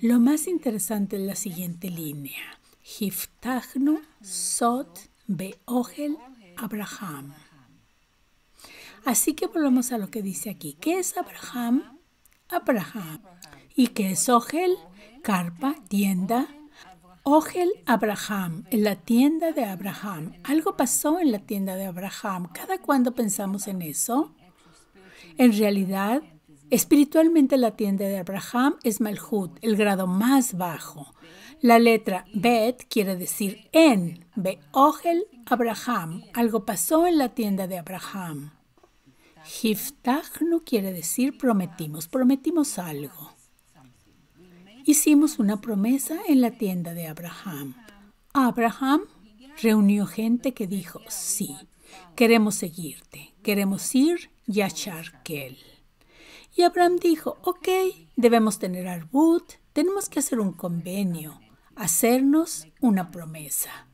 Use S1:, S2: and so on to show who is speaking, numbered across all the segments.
S1: Lo más interesante es la siguiente línea. Hiftachnu Sot Ogel Abraham. Así que volvamos a lo que dice aquí. ¿Qué es Abraham? Abraham. ¿Y qué es Ogel? Carpa, tienda. Ogel Abraham, en la tienda de Abraham. Algo pasó en la tienda de Abraham. ¿Cada cuando pensamos en eso? En realidad, Espiritualmente la tienda de Abraham es Malhut, el grado más bajo. La letra Bet quiere decir en, ogel Abraham, algo pasó en la tienda de Abraham. no quiere decir prometimos, prometimos algo. Hicimos una promesa en la tienda de Abraham. Abraham reunió gente que dijo, sí, queremos seguirte, queremos ir Yacharkel. Y Abraham dijo, ok, debemos tener arbut, tenemos que hacer un convenio, hacernos una promesa.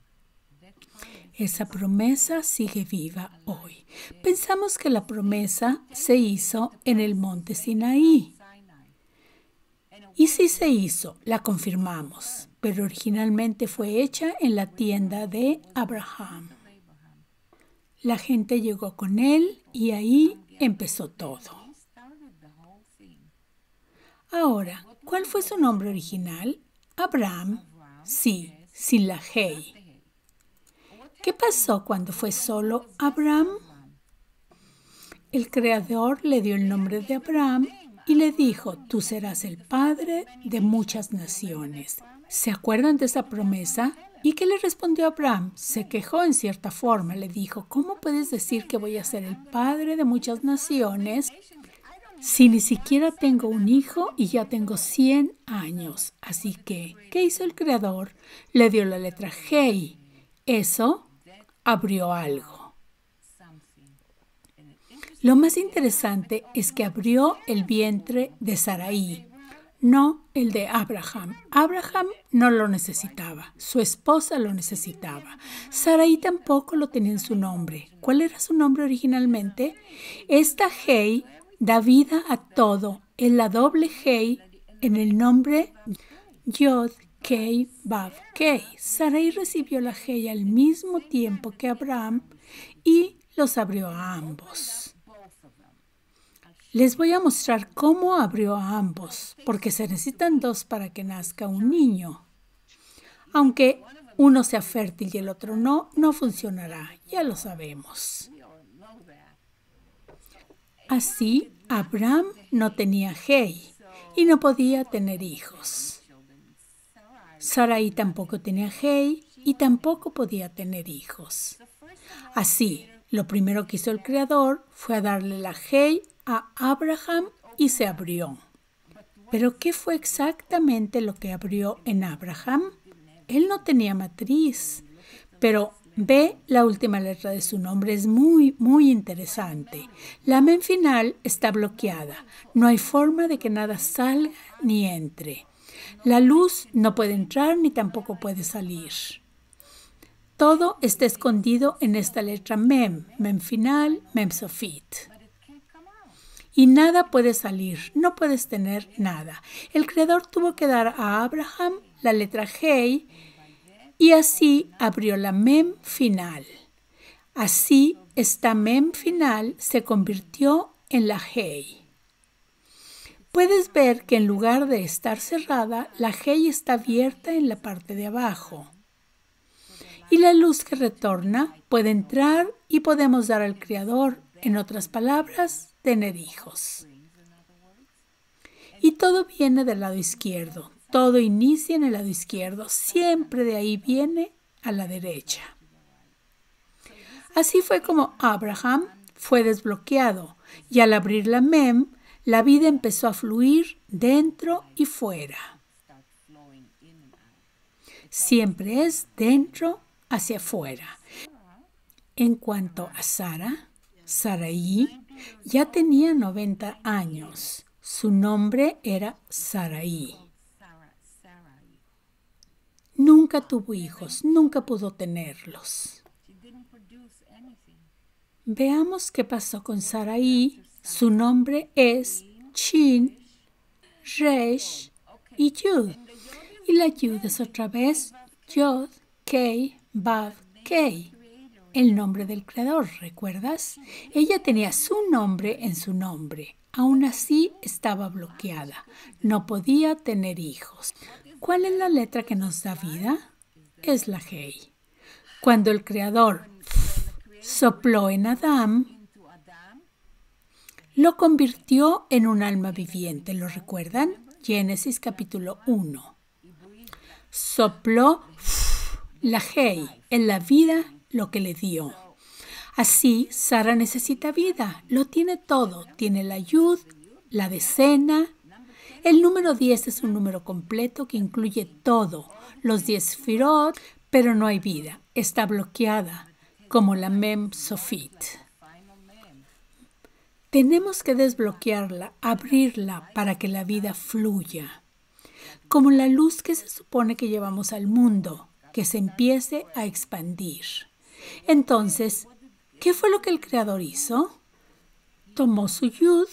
S1: Esa promesa sigue viva hoy. Pensamos que la promesa se hizo en el monte Sinaí. Y si se hizo, la confirmamos, pero originalmente fue hecha en la tienda de Abraham. La gente llegó con él y ahí empezó todo. Ahora, ¿cuál fue su nombre original? Abraham, sí, sin ¿Qué pasó cuando fue solo Abraham? El Creador le dio el nombre de Abraham y le dijo, tú serás el padre de muchas naciones. ¿Se acuerdan de esa promesa? ¿Y qué le respondió Abraham? Se quejó en cierta forma, le dijo, ¿cómo puedes decir que voy a ser el padre de muchas naciones si ni siquiera tengo un hijo y ya tengo 100 años. Así que, ¿qué hizo el creador? Le dio la letra G. Eso abrió algo. Lo más interesante es que abrió el vientre de Saraí, no el de Abraham. Abraham no lo necesitaba, su esposa lo necesitaba. Saraí tampoco lo tenía en su nombre. ¿Cuál era su nombre originalmente? Esta Hei da vida a todo. en la doble gei en el nombre Yod Kei bav Kei. Sarai recibió la gei al mismo tiempo que Abraham y los abrió a ambos. Les voy a mostrar cómo abrió a ambos, porque se necesitan dos para que nazca un niño. Aunque uno sea fértil y el otro no, no funcionará, ya lo sabemos. Así, Abraham no tenía hey, y no podía tener hijos. Sarai tampoco tenía hey, y tampoco podía tener hijos. Así, lo primero que hizo el Creador fue darle la hey a Abraham y se abrió. Pero ¿qué fue exactamente lo que abrió en Abraham? Él no tenía matriz, pero B, la última letra de su nombre, es muy, muy interesante. La mem final está bloqueada. No hay forma de que nada salga ni entre. La luz no puede entrar ni tampoco puede salir. Todo está escondido en esta letra mem, mem final, mem sofit. Y nada puede salir, no puedes tener nada. El creador tuvo que dar a Abraham la letra Hei y así abrió la mem final. Así esta mem final se convirtió en la hey. Puedes ver que en lugar de estar cerrada, la hey está abierta en la parte de abajo. Y la luz que retorna puede entrar y podemos dar al Creador, en otras palabras, tener hijos. Y todo viene del lado izquierdo, todo inicia en el lado izquierdo, siempre de ahí viene a la derecha. Así fue como Abraham fue desbloqueado y al abrir la MEM, la vida empezó a fluir dentro y fuera. Siempre es dentro hacia afuera. En cuanto a Sara, Saraí ya tenía 90 años. Su nombre era Saraí. Nunca tuvo hijos, nunca pudo tenerlos. Veamos qué pasó con Sarai. Su nombre es Chin, Resh y Yud. Y la Yud es otra vez Yod, Kei, Bab, Kei. El nombre del creador, ¿recuerdas? Ella tenía su nombre en su nombre. Aún así estaba bloqueada. No podía tener hijos. ¿Cuál es la letra que nos da vida? Es la Hei. Cuando el Creador sopló en Adán, lo convirtió en un alma viviente. ¿Lo recuerdan? Génesis capítulo 1. Sopló la Hei en la vida lo que le dio. Así, Sara necesita vida. Lo tiene todo. Tiene la yud, la decena, el número 10 es un número completo que incluye todo, los 10 firot, pero no hay vida, está bloqueada, como la mem sofit. Tenemos que desbloquearla, abrirla para que la vida fluya, como la luz que se supone que llevamos al mundo, que se empiece a expandir. Entonces, ¿qué fue lo que el Creador hizo? Tomó su yud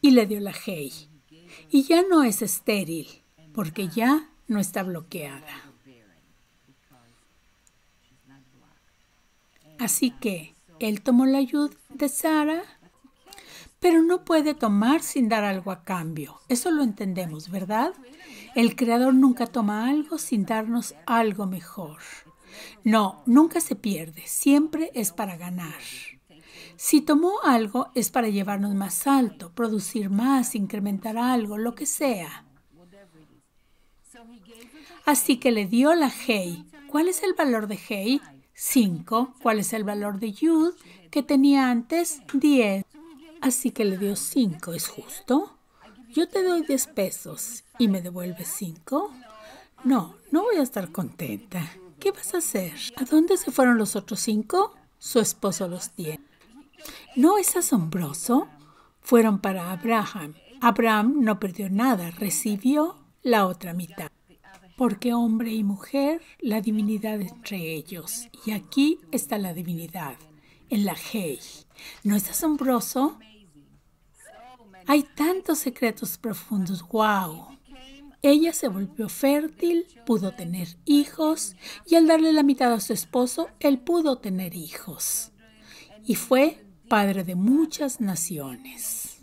S1: y le dio la hey y ya no es estéril porque ya no está bloqueada. Así que él tomó la ayuda de Sara, pero no puede tomar sin dar algo a cambio. Eso lo entendemos, ¿verdad? El Creador nunca toma algo sin darnos algo mejor. No, nunca se pierde, siempre es para ganar. Si tomó algo es para llevarnos más alto, producir más, incrementar algo, lo que sea. Así que le dio la hey. ¿Cuál es el valor de hey? 5. ¿Cuál es el valor de Yud que tenía antes? 10. Así que le dio 5. ¿Es justo? Yo te doy 10 pesos y me devuelves 5. No, no voy a estar contenta. ¿Qué vas a hacer? ¿A dónde se fueron los otros cinco? Su esposo los tiene. ¿No es asombroso? Fueron para Abraham. Abraham no perdió nada, recibió la otra mitad. Porque hombre y mujer, la divinidad entre ellos. Y aquí está la divinidad, en la Hei. ¿No es asombroso? Hay tantos secretos profundos. ¡Wow! Ella se volvió fértil, pudo tener hijos y al darle la mitad a su esposo, él pudo tener hijos. Y fue Padre de muchas naciones.